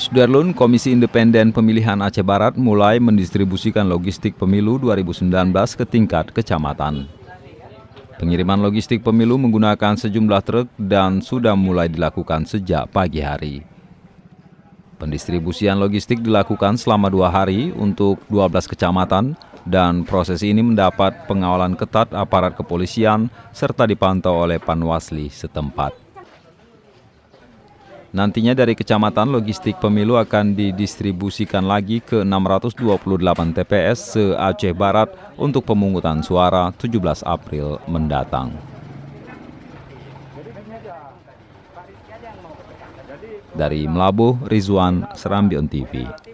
Sudarlun, Komisi Independen Pemilihan Aceh Barat mulai mendistribusikan logistik pemilu 2019 ke tingkat kecamatan. Pengiriman logistik pemilu menggunakan sejumlah truk dan sudah mulai dilakukan sejak pagi hari. Pendistribusian logistik dilakukan selama dua hari untuk 12 kecamatan dan proses ini mendapat pengawalan ketat aparat kepolisian serta dipantau oleh Panwasli setempat. Nantinya dari Kecamatan Logistik Pemilu akan didistribusikan lagi ke 628 TPS se-Aceh Barat untuk pemungutan suara 17 April mendatang. Dari Melabuh, Rizwan, Serambion TV.